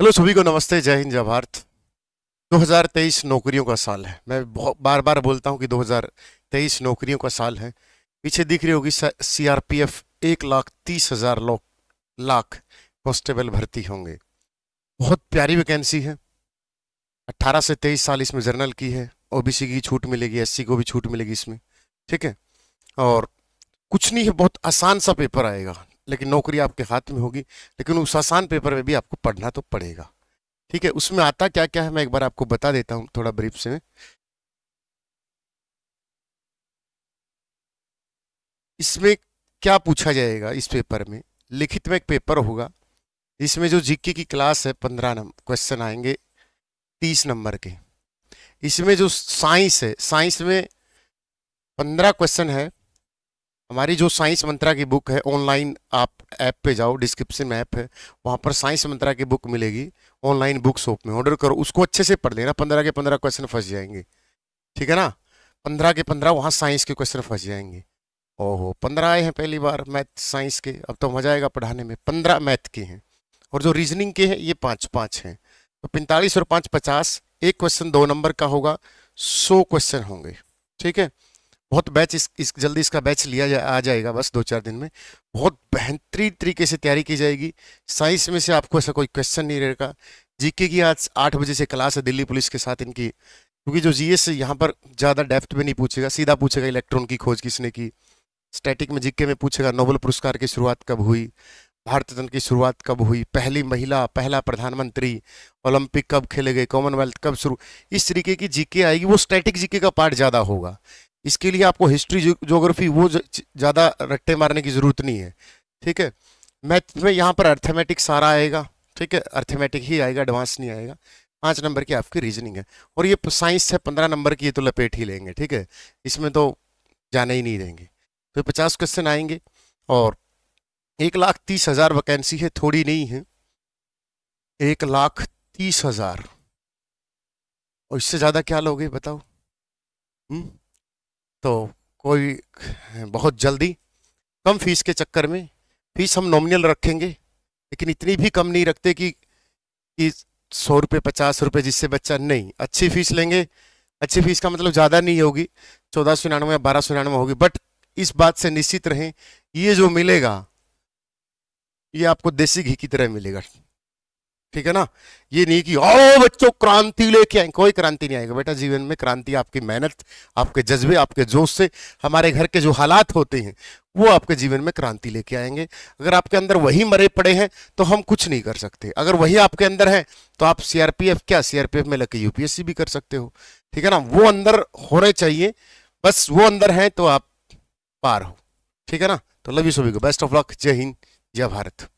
Hello सभी को नमस्ते जय हिंद जय भारत 2023 नौकरियों का साल है मैं बहुत बार बार बोलता हूं कि 2023 नौकरियों का साल है पीछे दिख रही होगी सीआरपीएफ एक लाख तीस हज़ार लोग लाख कॉन्स्टेबल भर्ती होंगे बहुत प्यारी वैकेंसी है 18 से 23 साल इसमें जर्नल की है ओबीसी की छूट मिलेगी एससी को भी छूट मिलेगी इसमें ठीक है और कुछ नहीं है बहुत आसान सा पेपर आएगा लेकिन नौकरी आपके हाथ में होगी लेकिन उस आसान पेपर में भी आपको पढ़ना तो पड़ेगा ठीक है उसमें आता क्या क्या है मैं एक बार आपको बता देता हूँ थोड़ा ब्रीफ से इसमें क्या पूछा जाएगा इस पेपर में लिखित में एक पेपर होगा इसमें जो जीके की क्लास है पंद्रह नंबर क्वेश्चन आएंगे तीस नंबर के इसमें जो साइंस है साइंस में पंद्रह क्वेश्चन है हमारी जो साइंस मंत्रा की बुक है ऑनलाइन आप ऐप पे जाओ डिस्क्रिप्शन ऐप है वहाँ पर साइंस मंत्रा की बुक मिलेगी ऑनलाइन बुक शॉप में ऑर्डर करो उसको अच्छे से पढ़ लेना पंद्रह के पंद्रह क्वेश्चन फंस जाएंगे ठीक है ना पंद्रह के पंद्रह वहाँ साइंस के क्वेश्चन फंस जाएंगे ओहो पंद्रह आए हैं पहली बार मैथ साइंस के अब तो मजा आएगा पढ़ाने में पंद्रह मैथ के हैं और जो रीजनिंग के हैं ये पाँच पाँच हैं तो पैंतालीस और पाँच पचास एक क्वेश्चन दो नंबर का होगा सौ क्वेश्चन होंगे ठीक है बहुत बैच इस, इस जल्दी इसका बैच लिया जा, आ जाएगा बस दो चार दिन में बहुत बेहतरीन तरीके से तैयारी की जाएगी साइंस में से आपको ऐसा कोई क्वेश्चन नहीं रहेगा जीके की आज आठ बजे से क्लास है दिल्ली पुलिस के साथ इनकी क्योंकि जो जीएस यहाँ पर ज़्यादा डेप्थ में नहीं पूछेगा सीधा पूछेगा इलेक्ट्रॉन की खोज किसने की स्टैटिक में जीके में पूछेगा नोबल पुरस्कार की शुरुआत कब हुई भारत रत्न की शुरुआत कब हुई पहली महिला पहला प्रधानमंत्री ओलंपिक कब खेले गए कॉमनवेल्थ कब शुरू इस तरीके की जीके आएगी वो स्टैटिक जीके का पार्ट ज़्यादा होगा इसके लिए आपको हिस्ट्री जोग्राफी वो ज़्यादा रट्टे मारने की ज़रूरत नहीं है ठीक है मैथ में यहाँ पर अर्थमेटिक सारा आएगा ठीक है अर्थमेटिक ही आएगा एडवांस नहीं आएगा पाँच नंबर की आपकी रीजनिंग है और ये साइंस है पंद्रह नंबर की ये तो लपेट ही लेंगे ठीक है इसमें तो जाने ही नहीं देंगे तो पचास क्वेश्चन आएंगे और एक लाख तीस हज़ार वैकेंसी है थोड़ी नहीं है एक लाख तीस हज़ार और इससे ज़्यादा क्या लोगे बताओ हुँ? हम्म? तो कोई बहुत जल्दी कम फीस के चक्कर में फीस हम नॉमिनल रखेंगे लेकिन इतनी भी कम नहीं रखते कि कि सौ रुपये पचास रुपये जिससे बच्चा नहीं अच्छी फीस लेंगे अच्छी फीस का मतलब ज़्यादा नहीं होगी चौदह सौ निन्यानवे या बारह सौ निन्यानवे होगी बट इस बात से निश्चित रहें ये जो मिलेगा ये आपको देसी घी की तरह मिलेगा ठीक है ना ये नहीं कि ओ बच्चों क्रांति लेके आए कोई क्रांति नहीं आएगा बेटा जीवन में क्रांति आपकी मेहनत आपके जज्बे आपके जोश से हमारे घर के जो हालात होते हैं वो आपके जीवन में क्रांति लेके आएंगे अगर आपके अंदर वही मरे पड़े हैं तो हम कुछ नहीं कर सकते अगर वही आपके अंदर है तो आप सीआरपीएफ क्या सीआरपीएफ में लग यूपीएससी भी कर सकते हो ठीक है ना वो अंदर होने चाहिए बस वो अंदर है तो आप पार हो ठीक है ना तो लव यू सभी को बेस्ट ऑफ लक जय हिंद जय भारत